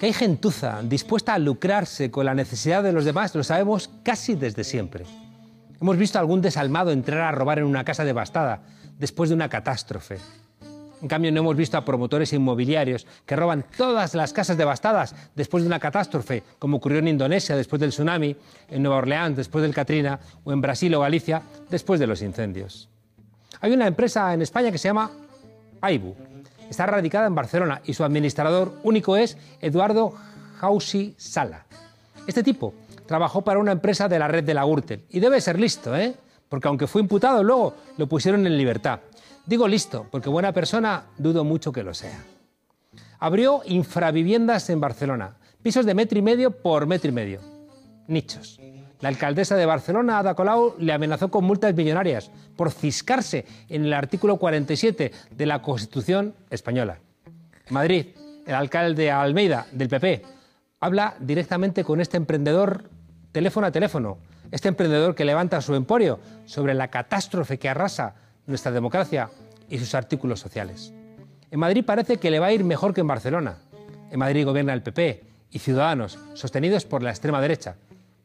que hay gentuza dispuesta a lucrarse con la necesidad de los demás, lo sabemos casi desde siempre. Hemos visto a algún desalmado entrar a robar en una casa devastada después de una catástrofe. En cambio, no hemos visto a promotores inmobiliarios que roban todas las casas devastadas después de una catástrofe, como ocurrió en Indonesia después del tsunami, en Nueva Orleans después del Katrina o en Brasil o Galicia después de los incendios. Hay una empresa en España que se llama AIBU, Está radicada en Barcelona y su administrador único es Eduardo Jausi Sala. Este tipo trabajó para una empresa de la red de la Gürtel y debe ser listo, ¿eh? Porque aunque fue imputado luego, lo pusieron en libertad. Digo listo, porque buena persona dudo mucho que lo sea. Abrió infraviviendas en Barcelona, pisos de metro y medio por metro y medio, nichos. La alcaldesa de Barcelona, Ada Colau, le amenazó con multas millonarias por ciscarse en el artículo 47 de la Constitución española. Madrid, el alcalde Almeida, del PP, habla directamente con este emprendedor teléfono a teléfono. Este emprendedor que levanta su emporio sobre la catástrofe que arrasa nuestra democracia y sus artículos sociales. En Madrid parece que le va a ir mejor que en Barcelona. En Madrid gobierna el PP y Ciudadanos, sostenidos por la extrema derecha.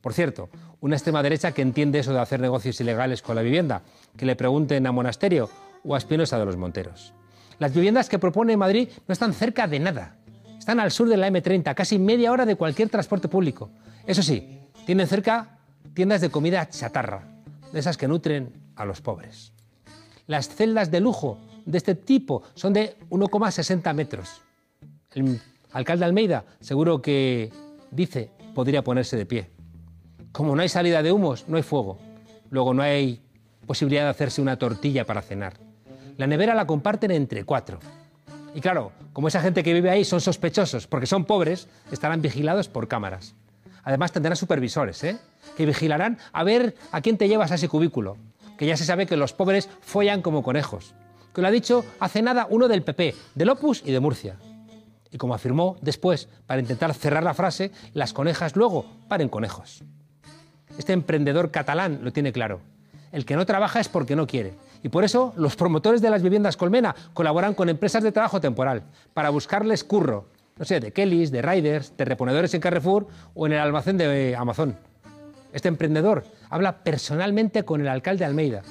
Por cierto, una extrema derecha que entiende eso de hacer negocios ilegales con la vivienda, que le pregunten a Monasterio o a Espinosa de los Monteros. Las viviendas que propone Madrid no están cerca de nada. Están al sur de la M30, casi media hora de cualquier transporte público. Eso sí, tienen cerca tiendas de comida chatarra, de esas que nutren a los pobres. Las celdas de lujo de este tipo son de 1,60 metros. El alcalde Almeida seguro que dice podría ponerse de pie como no hay salida de humos, no hay fuego. Luego no hay posibilidad de hacerse una tortilla para cenar. La nevera la comparten entre cuatro. Y claro, como esa gente que vive ahí son sospechosos, porque son pobres, estarán vigilados por cámaras. Además tendrán supervisores, ¿eh? que vigilarán a ver a quién te llevas a ese cubículo, que ya se sabe que los pobres follan como conejos, que lo ha dicho hace nada uno del PP, de Opus y de Murcia. Y como afirmó después, para intentar cerrar la frase, las conejas luego paren conejos. Este emprendedor catalán lo tiene claro. El que no trabaja es porque no quiere. Y por eso los promotores de las viviendas Colmena colaboran con empresas de trabajo temporal para buscarles curro. No sé, de Kellys, de Riders, de reponedores en Carrefour o en el almacén de eh, Amazon. Este emprendedor habla personalmente con el alcalde de Almeida.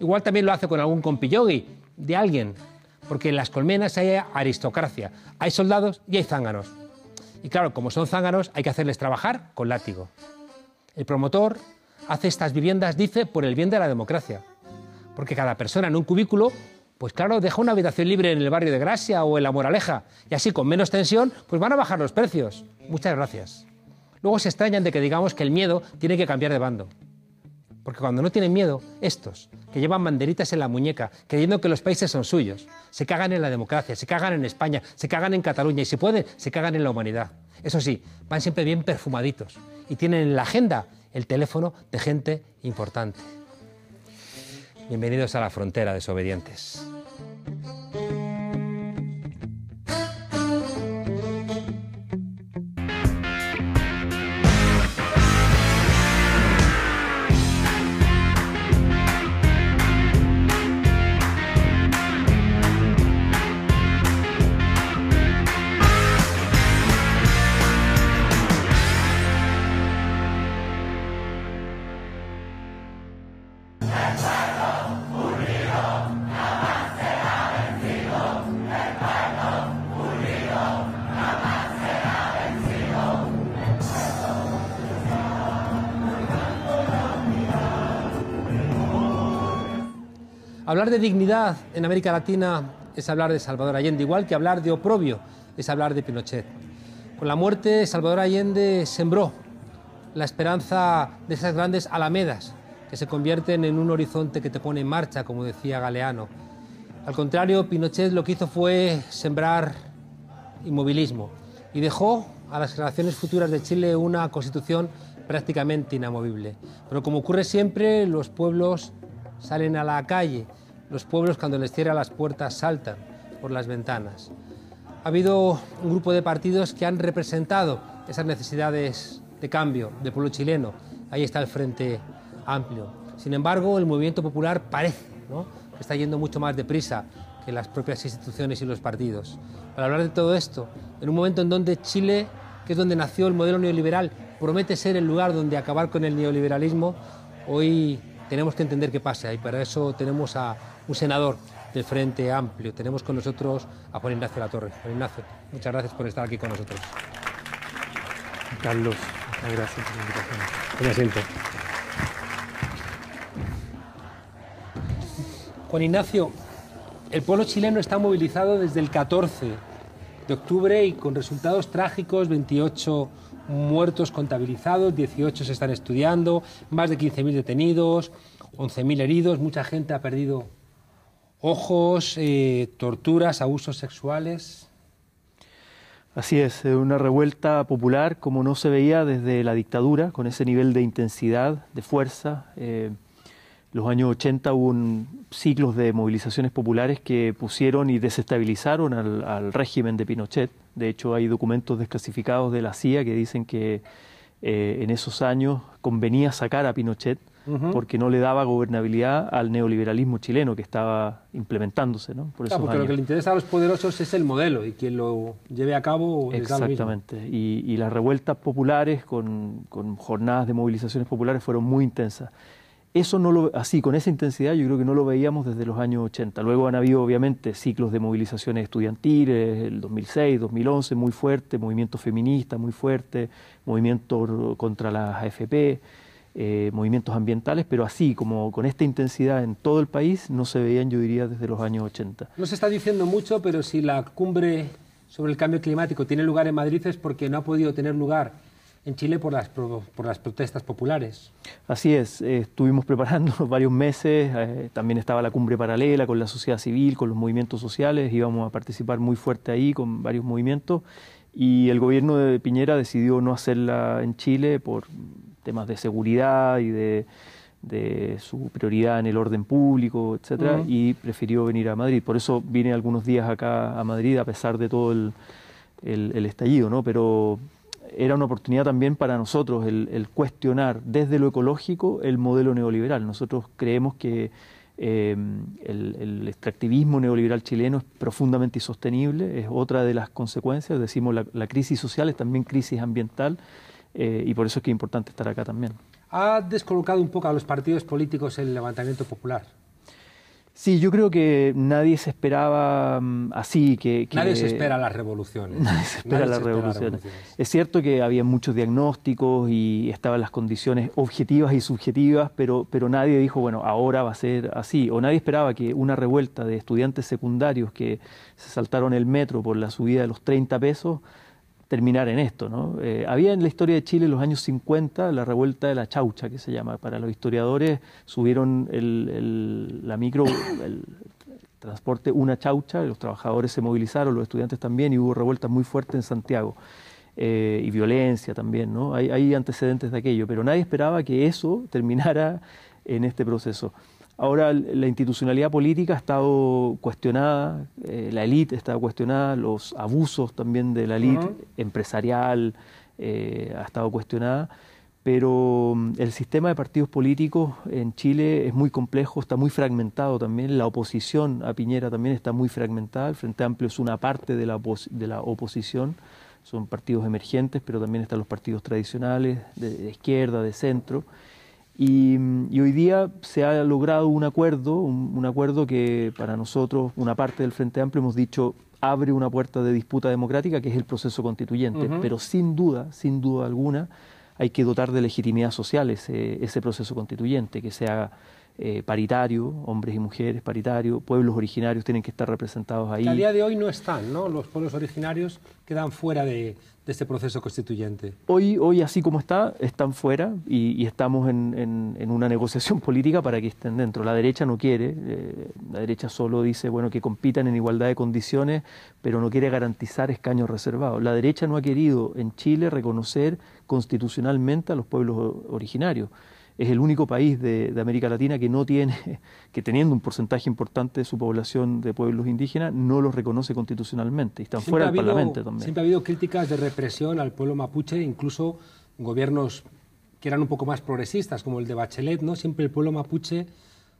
Igual también lo hace con algún compillogui de alguien, porque en las colmenas hay aristocracia, hay soldados y hay zánganos. Y claro, como son zánganos, hay que hacerles trabajar con látigo. El promotor hace estas viviendas, dice, por el bien de la democracia. Porque cada persona en un cubículo, pues claro, deja una habitación libre en el barrio de Gracia o en La Moraleja. Y así, con menos tensión, pues van a bajar los precios. Muchas gracias. Luego se extrañan de que digamos que el miedo tiene que cambiar de bando. Porque cuando no tienen miedo, estos, que llevan banderitas en la muñeca, creyendo que los países son suyos, se cagan en la democracia, se cagan en España, se cagan en Cataluña y si pueden, se cagan en la humanidad. Eso sí, van siempre bien perfumaditos y tienen en la agenda el teléfono de gente importante. Bienvenidos a la frontera, desobedientes. Hablar de dignidad en América Latina es hablar de Salvador Allende, igual que hablar de oprobio es hablar de Pinochet. Con la muerte, Salvador Allende sembró la esperanza de esas grandes alamedas que se convierten en un horizonte que te pone en marcha, como decía Galeano. Al contrario, Pinochet lo que hizo fue sembrar inmovilismo y dejó a las generaciones futuras de Chile una constitución prácticamente inamovible. Pero como ocurre siempre, los pueblos salen a la calle los pueblos cuando les cierra las puertas saltan por las ventanas. Ha habido un grupo de partidos que han representado esas necesidades de cambio del pueblo chileno. Ahí está el Frente Amplio. Sin embargo, el movimiento popular parece ¿no? que está yendo mucho más deprisa que las propias instituciones y los partidos. Para hablar de todo esto, en un momento en donde Chile, que es donde nació el modelo neoliberal, promete ser el lugar donde acabar con el neoliberalismo, hoy tenemos que entender qué pasa y para eso tenemos a un senador del Frente Amplio. Tenemos con nosotros a Juan Ignacio La Torre. Juan Ignacio, muchas gracias por estar aquí con nosotros. Carlos, gracias por la invitación. Juan Ignacio, el pueblo chileno está movilizado desde el 14 de octubre y con resultados trágicos, 28 muertos contabilizados, 18 se están estudiando, más de 15.000 detenidos, 11.000 heridos, mucha gente ha perdido ojos, eh, torturas, abusos sexuales. Así es, eh, una revuelta popular como no se veía desde la dictadura, con ese nivel de intensidad, de fuerza. Eh, los años 80 hubo ciclos de movilizaciones populares que pusieron y desestabilizaron al, régimen de Pinochet. De hecho, hay documentos desclasificados de la CIA que dicen que en esos años convenía sacar a Pinochet porque no le daba gobernabilidad al neoliberalismo chileno que estaba implementándose. ¿no? Por claro, porque lo que le interesa a los poderosos es el modelo y quien lo lleve a cabo. Exactamente. Y, y, las revueltas populares con, jornadas de movilizaciones populares fueron muy intensas. Eso no lo, así, con esa intensidad, yo creo que no lo veíamos desde los años 80. Luego han habido, obviamente, ciclos de movilizaciones estudiantiles, el 2006, 2011, muy fuerte, movimiento feminista muy fuerte, movimiento contra las AFP. Eh, movimientos ambientales, pero así, como con esta intensidad en todo el país, no se veían, yo diría, desde los años 80. No se está diciendo mucho, pero si la cumbre sobre el cambio climático tiene lugar en Madrid es porque no ha podido tener lugar en Chile por las, por las protestas populares. Así es, eh, estuvimos preparando varios meses, eh, también estaba la cumbre paralela con la sociedad civil, con los movimientos sociales, íbamos a participar muy fuerte ahí con varios movimientos y el gobierno de Piñera decidió no hacerla en Chile por temas de seguridad y de, su prioridad en el orden público, etcétera, y prefirió venir a Madrid. Por eso vine algunos días acá a Madrid, a pesar de todo el, estallido, ¿no? Pero era una oportunidad también para nosotros el, cuestionar desde lo ecológico el modelo neoliberal. Nosotros creemos que em, el, extractivismo neoliberal chileno es profundamente insostenible, es otra de las consecuencias, decimos la, la crisis social es también crisis ambiental eh, y por eso es que es importante estar acá también. Ha descolocado un poco a los partidos políticos el levantamiento popular. Sí, yo creo que nadie se esperaba mm, así. Que, Nadie se espera las revoluciones. Nadie se espera, las, revoluciones. Es cierto que había muchos diagnósticos y estaban las condiciones objetivas y subjetivas, pero, pero nadie dijo, bueno, ahora va a ser así. O nadie esperaba que una revuelta de estudiantes secundarios que se saltaron el metro por la subida de los 30 pesos terminar en esto. ¿no? Eh, había en la historia de Chile en los años 50 la revuelta de la chaucha, que se llama. Para los historiadores subieron el, la micro, el transporte una chaucha, los trabajadores se movilizaron, los estudiantes también, y hubo revueltas muy fuertes en Santiago. Eh, y violencia también, ¿no? Hay, hay antecedentes de aquello, pero nadie esperaba que eso terminara en este proceso. Ahora la institucionalidad política ha estado cuestionada, eh, la élite está cuestionada, los abusos también de la élite empresarial eh, ha estado cuestionada, pero mm, el sistema de partidos políticos en Chile es muy complejo, está muy fragmentado también, la oposición a Piñera también está muy fragmentada, el Frente Amplio es una parte de la, oposición, son partidos emergentes, pero también están los partidos tradicionales de izquierda, de centro. Y, y, hoy día se ha logrado un acuerdo, un, acuerdo que para nosotros, una parte del Frente Amplio, hemos dicho abre una puerta de disputa democrática, que es el proceso constituyente. Pero sin duda, sin duda alguna, hay que dotar de legitimidad social ese, ese proceso constituyente, que se haga. Eh, paritario, hombres y mujeres paritario, pueblos originarios tienen que estar representados ahí. A día de hoy no están, ¿no? Los pueblos originarios quedan fuera de, de este proceso constituyente? Hoy, hoy así como está, están fuera y, estamos en, una negociación política para que estén dentro. La derecha no quiere, eh, la derecha solo dice bueno que compitan en igualdad de condiciones, pero no quiere garantizar escaños reservados. La derecha no ha querido en Chile reconocer constitucionalmente a los pueblos originarios es el único país de, América Latina que no tiene, que teniendo un porcentaje importante de su población de pueblos indígenas, no los reconoce constitucionalmente y están fuera del Parlamento también. Siempre ha habido críticas de represión al pueblo mapuche, incluso gobiernos que eran un poco más progresistas, como el de Bachelet, ¿no? Siempre el pueblo mapuche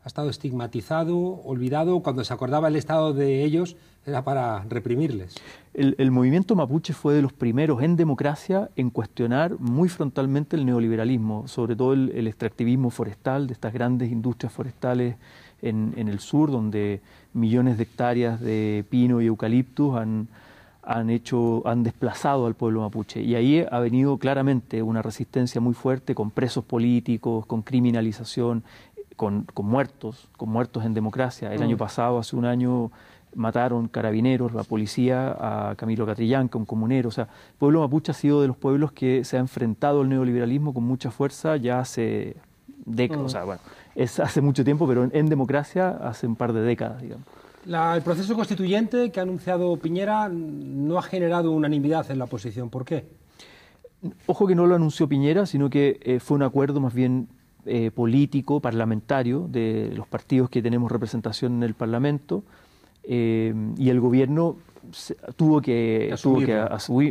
ha estado estigmatizado, olvidado, cuando se acordaba el estado de ellos era para reprimirles. El, movimiento mapuche fue de los primeros en democracia en cuestionar muy frontalmente el neoliberalismo, sobre todo el, extractivismo forestal de estas grandes industrias forestales en, el sur, donde millones de hectáreas de pino y eucaliptus han, han, hecho, han desplazado al pueblo mapuche. Y ahí ha venido claramente una resistencia muy fuerte con presos políticos, con criminalización, con, muertos, con muertos en democracia. El año mm. pasado, hace un año, mataron carabineros, la policía, a Camilo Catrillanca, un comunero. O sea, el pueblo mapuche ha sido de los pueblos que se ha enfrentado al neoliberalismo con mucha fuerza ya hace décadas. Mm. O sea, bueno, es hace mucho tiempo, pero en, democracia hace un par de décadas, digamos. el proceso constituyente que ha anunciado Piñera no ha generado unanimidad en la oposición. ¿Por qué? Ojo que no lo anunció Piñera, sino que eh, fue un acuerdo más bien eh, político, parlamentario, de los partidos que tenemos representación en el Parlamento, eh, y el gobierno tuvo que, asumirlo. Tuvo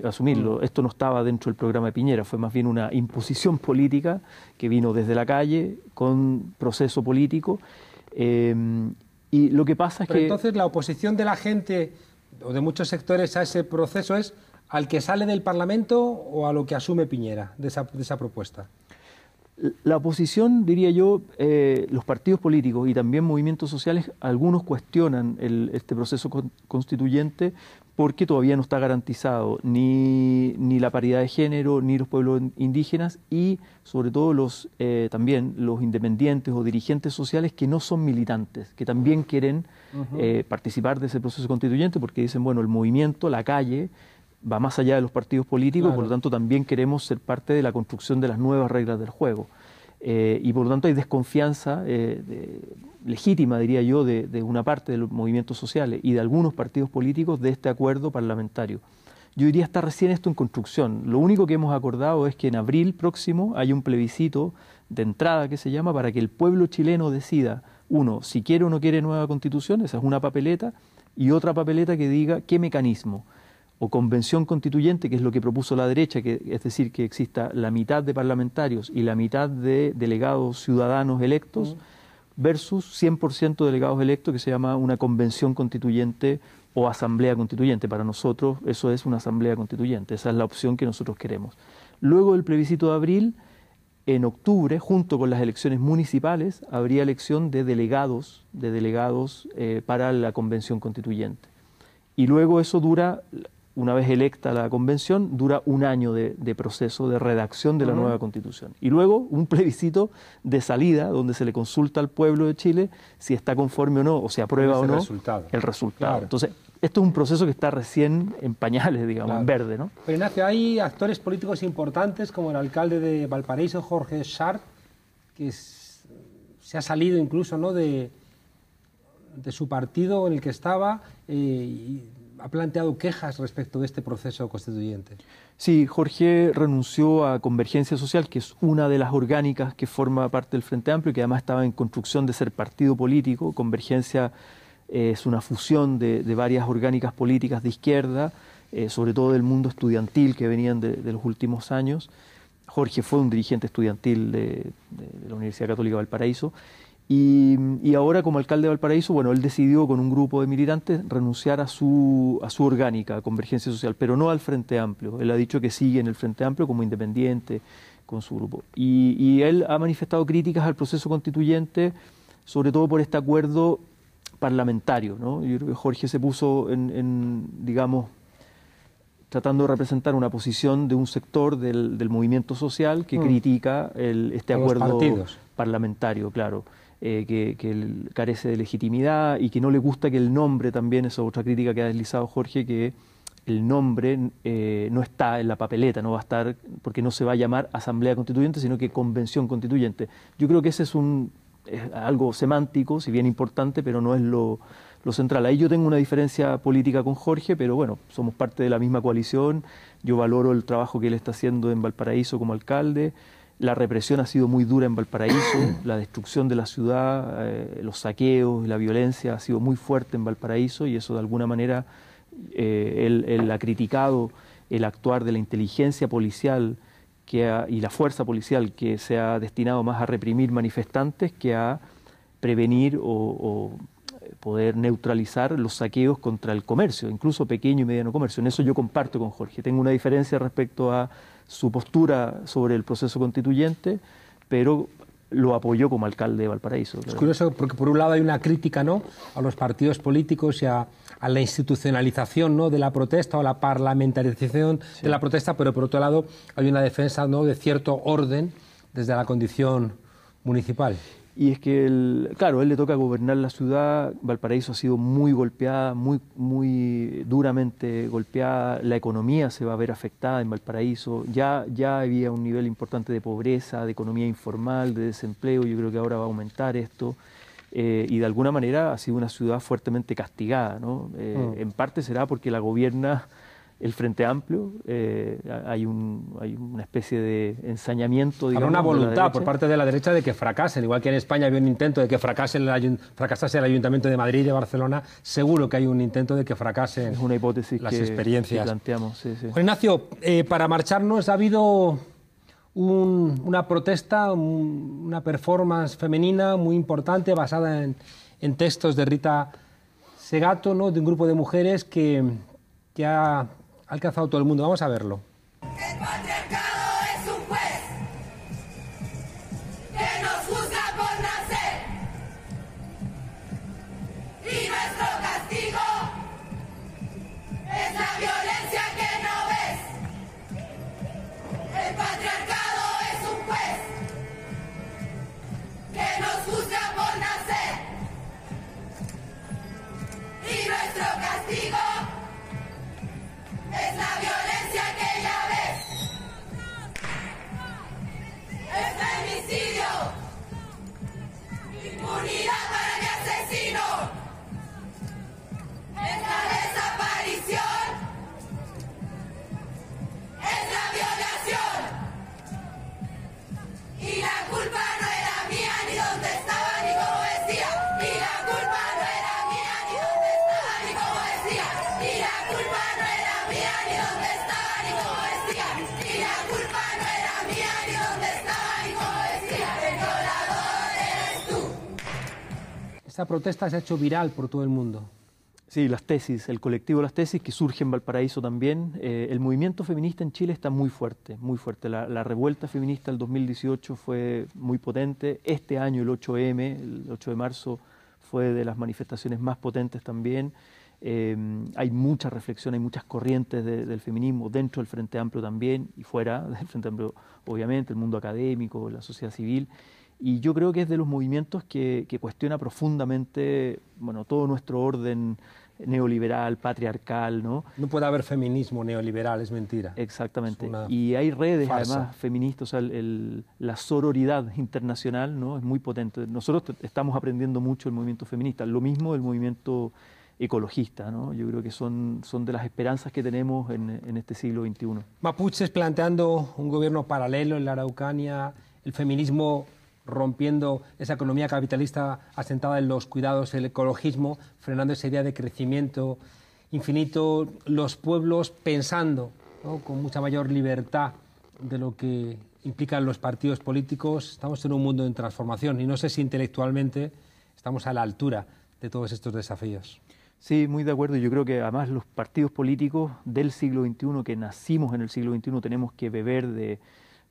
que asumirlo. Mm. Esto no estaba dentro del programa de Piñera, fue más bien una imposición política que vino desde la calle con proceso político. Eh, y lo que pasa es que... Entonces la oposición de la gente o de muchos sectores a ese proceso es al que sale del Parlamento o a lo que asume Piñera de esa, de esa propuesta. La oposición, diría yo, eh, los partidos políticos y también movimientos sociales, algunos cuestionan este proceso constituyente porque todavía no está garantizado ni, ni, la paridad de género, ni los pueblos indígenas y sobre todo los, eh, también los independientes o dirigentes sociales que no son militantes, que también quieren eh, participar de ese proceso constituyente porque dicen, bueno, el movimiento, la calle, va más allá de los partidos políticos, por lo tanto también queremos ser parte de la construcción de las nuevas reglas del juego. Eh, y por lo tanto hay desconfianza eh, legítima, diría yo, de, una parte de los movimientos sociales y de algunos partidos políticos de este acuerdo parlamentario. Yo diría está recién esto en construcción. Lo único que hemos acordado es que en abril próximo hay un plebiscito de entrada que se llama para que el pueblo chileno decida, uno, si quiere o no quiere nueva constitución, esa es una papeleta, y otra papeleta que diga qué mecanismo o convención constituyente, que es lo que propuso la derecha, que, es decir, que exista la mitad de parlamentarios y la mitad de delegados ciudadanos electos, versus 100% delegados electos, que se llama una convención constituyente o asamblea constituyente. Para nosotros eso es una asamblea constituyente, esa es la opción que nosotros queremos. Luego del plebiscito de abril, en octubre, junto con las elecciones municipales, habría elección de delegados, de delegados eh, para la convención constituyente. Y luego eso dura una vez electa la convención, dura un año de, proceso de redacción de la nueva constitución. Y luego un plebiscito de salida donde se le consulta al pueblo de Chile si está conforme o no, o se aprueba o no resultado. el resultado. Entonces, esto es un proceso que está recién en pañales, digamos, en verde. ¿no? Pero Ignacio, hay actores políticos importantes como el alcalde de Valparaíso, Jorge Schart, que se ha salido incluso ¿no? de, de su partido en el que estaba. Eh, ha planteado quejas respecto de este proceso constituyente. Sí, Jorge renunció a Convergencia Social, que es una de las orgánicas que forma parte del Frente Amplio y que además estaba en construcción de ser partido político. Convergencia eh, es una fusión de, varias orgánicas políticas de izquierda, eh, sobre todo del mundo estudiantil que venían de, los últimos años. Jorge fue un dirigente estudiantil de, la Universidad Católica Valparaíso y, ahora, como alcalde de Valparaíso, bueno, él decidió con un grupo de militantes renunciar a su, a su orgánica, Convergencia Social, pero no al Frente Amplio. Él ha dicho que sigue en el Frente Amplio como independiente con su grupo. Y, él ha manifestado críticas al proceso constituyente, sobre todo por este acuerdo parlamentario. Jorge se puso en, digamos, tratando de representar una posición de un sector del, movimiento social que mm. critica el, este acuerdo parlamentario, claro. Eh, que, carece de legitimidad y que no le gusta que el nombre también, esa es otra crítica que ha deslizado Jorge, que el nombre eh, no está en la papeleta, no va a estar, porque no se va a llamar Asamblea Constituyente, sino que Convención Constituyente. Yo creo que ese es un algo semántico, si bien importante, pero no es lo, lo central. Ahí yo tengo una diferencia política con Jorge, pero bueno, somos parte de la misma coalición. Yo valoro el trabajo que él está haciendo en Valparaíso como alcalde. La represión ha sido muy dura en Valparaíso, la destrucción de la ciudad, eh, los saqueos, y la violencia ha sido muy fuerte en Valparaíso y eso de alguna manera eh, él, ha criticado el actuar de la inteligencia policial que y la fuerza policial que se ha destinado más a reprimir manifestantes que a prevenir o, o poder neutralizar los saqueos contra el comercio, incluso pequeño y mediano comercio. En eso yo comparto con Jorge. Tengo una diferencia respecto a su postura sobre el proceso constituyente, pero lo apoyó como alcalde de Valparaíso. Es curioso porque por un lado hay una crítica ¿no? a los partidos políticos y a, la institucionalización ¿no? de la protesta o la parlamentarización de la protesta, pero por otro lado hay una defensa ¿no? de cierto orden desde la condición municipal. Y es que, el, claro, él le toca gobernar la ciudad, Valparaíso ha sido muy golpeada, muy, muy duramente golpeada, la economía se va a ver afectada en Valparaíso, ya, ya había un nivel importante de pobreza, de economía informal, de desempleo, yo creo que ahora va a aumentar esto, eh, y de alguna manera ha sido una ciudad fuertemente castigada, ¿no? Eh, mm. En parte será porque la gobierna el Frente Amplio, eh, hay, una especie de ensañamiento. Digamos, Habrá una voluntad por parte de la derecha de que fracasen, igual que en España había un intento de que fracase el fracasase el Ayuntamiento de Madrid y de Barcelona, seguro que hay un intento de que fracasen una hipótesis las experiencias. Juan Ignacio, eh, para marcharnos ha habido una protesta, una performance femenina muy importante basada en, textos de Rita Segato, ¿no? de un grupo de mujeres que, que ha ha alcanzado todo el mundo, vamos a verlo. protesta se ha hecho viral por todo el mundo. Sí, las tesis, el colectivo Las Tesis que surge en Valparaíso también. Eh, el movimiento feminista en Chile está muy fuerte, muy fuerte. La, la, revuelta feminista del 2018 fue muy potente. Este año, el 8M, el 8 de marzo, fue de las manifestaciones más potentes también. Eh, hay mucha reflexión, hay muchas corrientes del feminismo dentro del Frente Amplio también y fuera del Frente Amplio, obviamente, el mundo académico, la sociedad civil y yo creo que es de los movimientos que, cuestiona profundamente bueno, todo nuestro orden neoliberal, patriarcal, ¿no? No puede haber feminismo neoliberal, es mentira. Exactamente. y hay redes, además, feministas, el, la sororidad internacional, ¿no? Es muy potente. Nosotros estamos aprendiendo mucho el movimiento feminista, lo mismo el movimiento ecologista, ¿no? Yo creo que son, son de las esperanzas que tenemos en, este siglo XXI. Mapuches planteando un gobierno paralelo en la Araucanía, el feminismo rompiendo esa economía capitalista asentada en los cuidados, el ecologismo, frenando esa idea de crecimiento infinito, los pueblos pensando con mucha mayor libertad de lo que implican los partidos políticos. Estamos en un mundo en transformación y no sé si intelectualmente estamos a la altura de todos estos desafíos. Sí, muy de acuerdo. Yo creo que además los partidos políticos del siglo XXI, que nacimos en el siglo XXI, tenemos que beber de,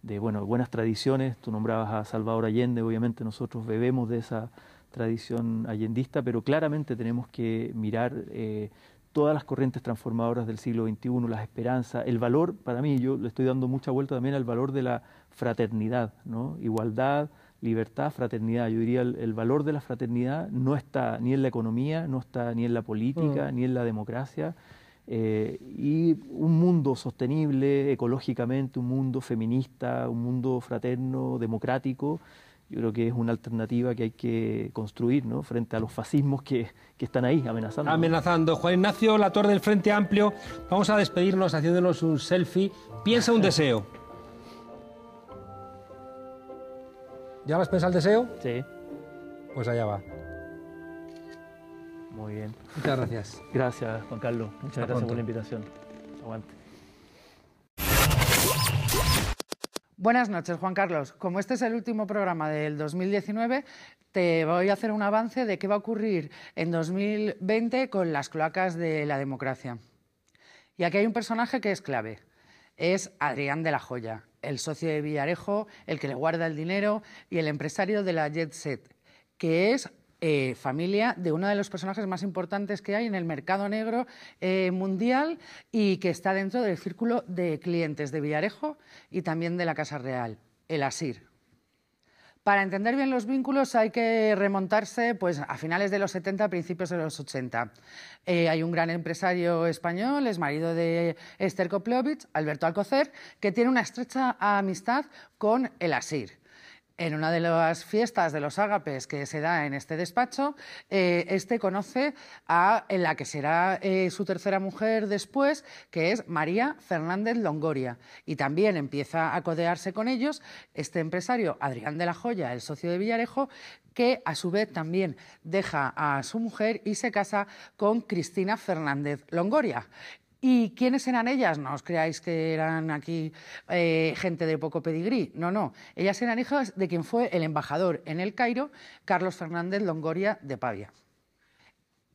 de bueno, buenas tradiciones. Tú nombrabas a Salvador Allende, obviamente nosotros bebemos de esa tradición allendista, pero claramente tenemos que mirar eh, todas las corrientes transformadoras del siglo XXI, las esperanzas, el valor, para mí yo le estoy dando mucha vuelta también al valor de la fraternidad, ¿no? igualdad, libertad, fraternidad. Yo diría el, valor de la fraternidad no está ni en la economía, no está ni en la política, mm. ni en la democracia, eh, y un mundo sostenible ecológicamente, un mundo feminista, un mundo fraterno, democrático. Yo creo que es una alternativa que hay que construir ¿no? frente a los fascismos que, que están ahí amenazando. Amenazando. Juan Ignacio, la torre del Frente Amplio, vamos a despedirnos haciéndonos un selfie. Piensa un deseo. ¿Ya vas a pensar el deseo? Sí. Pues allá va. Muy bien. Muchas gracias. Gracias, Juan Carlos. Muchas gracias por la invitación. Aguante. Buenas noches, Juan Carlos. Como este es el último programa del 2019, te voy a hacer un avance de qué va a ocurrir en 2020 con las cloacas de la democracia. Y aquí hay un personaje que es clave. Es Adrián de la Joya, el socio de Villarejo, el que le guarda el dinero y el empresario de la Jet Set, que es eh, familia de uno de los personajes más importantes que hay en el mercado negro eh, mundial y que está dentro del círculo de clientes de Villarejo y también de la Casa Real, el Asir. Para entender bien los vínculos hay que remontarse pues, a finales de los 70, principios de los 80. Eh, hay un gran empresario español, es marido de Esther Koplovich, Alberto Alcocer, que tiene una estrecha amistad con el Asir en una de las fiestas de los ágapes que se da en este despacho, eh, este conoce a la que será eh, su tercera mujer después, que es María Fernández Longoria. Y también empieza a codearse con ellos este empresario, Adrián de la Joya, el socio de Villarejo, que a su vez también deja a su mujer y se casa con Cristina Fernández Longoria. ¿Y quiénes eran ellas? No os creáis que eran aquí eh, gente de poco pedigrí. No, no. Ellas eran hijas de quien fue el embajador en el Cairo, Carlos Fernández Longoria de Pavia.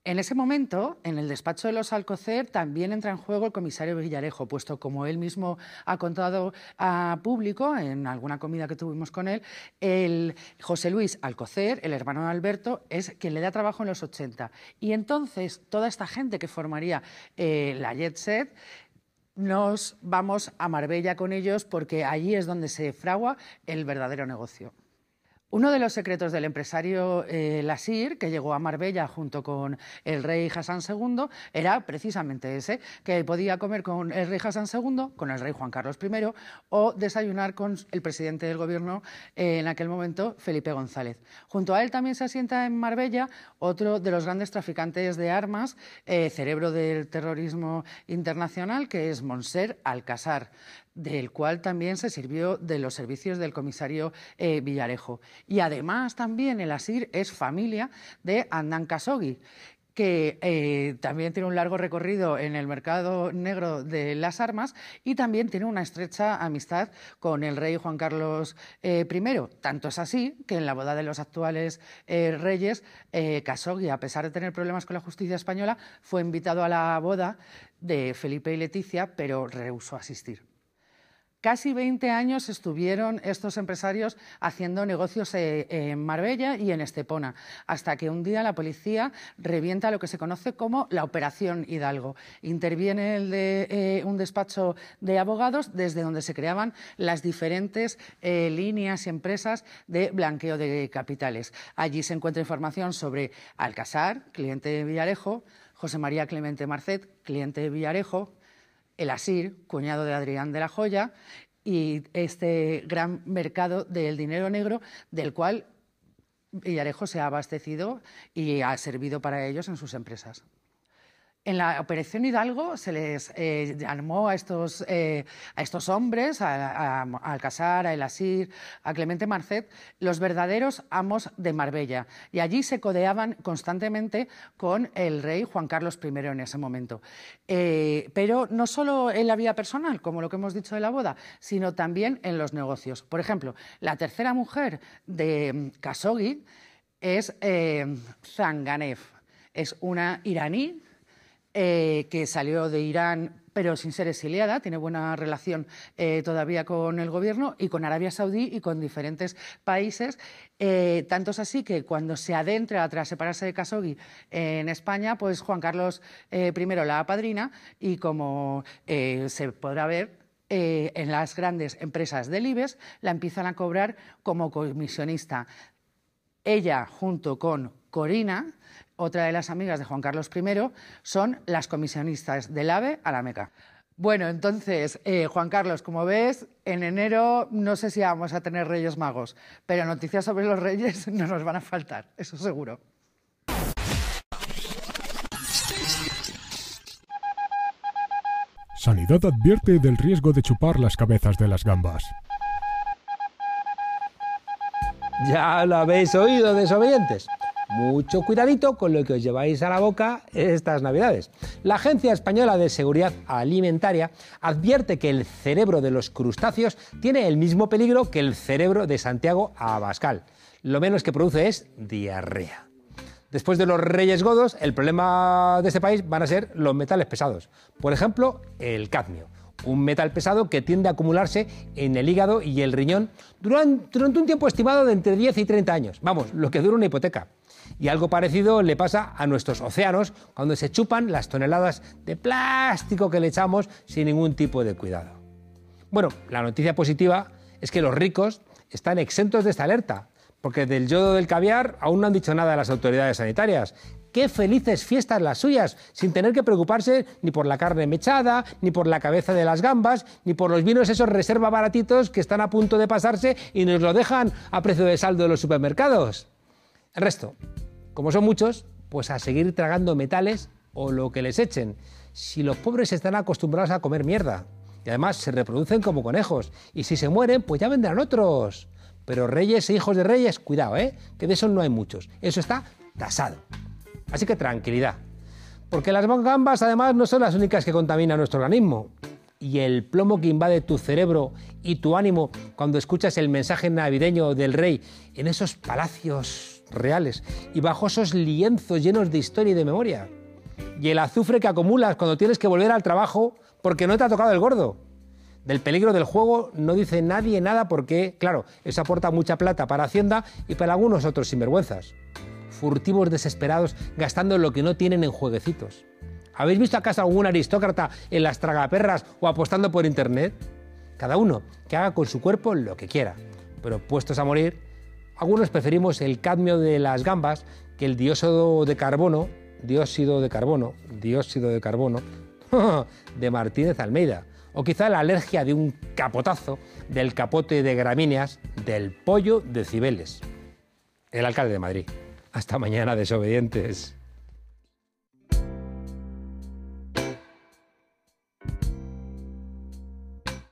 En ese momento, en el despacho de los Alcocer, también entra en juego el comisario Villarejo, puesto como él mismo ha contado a público en alguna comida que tuvimos con él, el José Luis Alcocer, el hermano de Alberto, es quien le da trabajo en los 80. Y entonces toda esta gente que formaría eh, la Jet Set nos vamos a Marbella con ellos porque allí es donde se fragua el verdadero negocio. Uno de los secretos del empresario eh, que llegó a Marbella junto con el rey Hassan II, era precisamente ese, que podía comer con el rey Hassan II, con el rey Juan Carlos I, o desayunar con el presidente del gobierno eh, en aquel momento, Felipe González. Junto a él también se asienta en Marbella otro de los grandes traficantes de armas, eh, cerebro del terrorismo internacional, que es Monser Alcázar del cual también se sirvió de los servicios del comisario eh, Villarejo. Y además también el Asir es familia de Andan Kasogui, que eh, también tiene un largo recorrido en el mercado negro de las armas y también tiene una estrecha amistad con el rey Juan Carlos eh, I. Tanto es así que en la boda de los actuales reyes, Kasogui, a pesar de tener problemas con la justicia española, fue invitado a la boda de Felipe y Leticia, pero rehusó asistir. Casi 20 años estuvieron estos empresarios haciendo negocios eh, en Marbella y en Estepona, hasta que un día la policía revienta lo que se conoce como la Operación Hidalgo. Interviene el de, eh, un despacho de abogados desde donde se creaban las diferentes eh, líneas y empresas de blanqueo de capitales. Allí se encuentra información sobre Alcazar, cliente de Villarejo, José María Clemente Marcet, cliente de Villarejo, el Asir, cuñado de Adrián de la Joya, y este gran mercado del dinero negro del cual Villarejo se ha abastecido y ha servido para ellos en sus empresas. En la Operación Hidalgo se les eh, armó eh, a estos, hombres, a, a, a, El Asir, a Clemente Marcet, los verdaderos amos de Marbella. Y allí se codeaban constantemente con el rey Juan Carlos I en ese momento. Eh, pero no solo en la vida personal, como lo que hemos dicho de la boda, sino también en los negocios. Por ejemplo, la tercera mujer de Khashoggi es Zanganev. Es una iraní eh, que salió de Irán pero sin ser exiliada, tiene buena relación eh, todavía con el gobierno y con Arabia Saudí y con diferentes países. tantos eh, tanto así que cuando se adentra tras separarse de Khashoggi en España, pues Juan Carlos I la padrina y como se podrá ver, en las grandes empresas del IBEX la empiezan a cobrar como comisionista. Ella, junto con Corina, otra de las amigas de Juan Carlos I son las comisionistas del AVE a la Meca. Bueno, entonces, eh, Juan Carlos, como ves, en enero no sé si vamos a tener Reyes Magos, pero noticias sobre los Reyes no nos van a faltar, eso seguro. Sanidad advierte del riesgo de chupar las cabezas de las gambas. Ya lo habéis oído, desobedientes. Mucho cuidadito con lo que os lleváis a la boca estas navidades. La Agencia Española de Seguridad Alimentaria advierte que el cerebro de los crustáceos tiene el mismo peligro que el cerebro de Santiago Abascal. Lo menos que produce es diarrea. Después de los reyes godos, el problema de este país van a ser los metales pesados. Por ejemplo, el cadmio, un metal pesado que tiende a acumularse en el hígado y el riñón durante, durante un tiempo estimado de entre 10 y 30 años. Vamos, lo que dura una hipoteca. Y algo parecido le pasa a nuestros océanos cuando se chupan las toneladas de plástico que le echamos sin ningún tipo de cuidado. Bueno, la noticia positiva es que los ricos están exentos de esta alerta, porque del yodo del caviar aún no han dicho nada las autoridades sanitarias. Qué felices fiestas las suyas, sin tener que preocuparse ni por la carne mechada, ni por la cabeza de las gambas, ni por los vinos esos reserva baratitos que están a punto de pasarse y nos lo dejan a precio de saldo en los supermercados. El resto, como son muchos, pues a seguir tragando metales o lo que les echen. Si los pobres están acostumbrados a comer mierda. Y además se reproducen como conejos. Y si se mueren, pues ya vendrán otros. Pero reyes e hijos de reyes, cuidado, ¿eh? Que de eso no hay muchos. Eso está tasado. Así que tranquilidad. Porque las mangambas además no son las únicas que contaminan nuestro organismo. Y el plomo que invade tu cerebro y tu ánimo cuando escuchas el mensaje navideño del rey en esos palacios reales y bajo esos lienzos llenos de historia y de memoria. Y el azufre que acumulas cuando tienes que volver al trabajo porque no te ha tocado el gordo. Del peligro del juego no dice nadie nada porque, claro, eso aporta mucha plata para Hacienda y para algunos otros sinvergüenzas. Furtivos desesperados gastando lo que no tienen en jueguecitos. ¿Habéis visto acaso algún aristócrata en las tragaperras o apostando por internet? Cada uno que haga con su cuerpo lo que quiera, pero puestos a morir, algunos preferimos el cadmio de las gambas que el dióxido de carbono, dióxido de carbono, dióxido de carbono de Martínez Almeida, o quizá la alergia de un capotazo del capote de gramíneas del pollo de Cibeles. El alcalde de Madrid. Hasta mañana, desobedientes.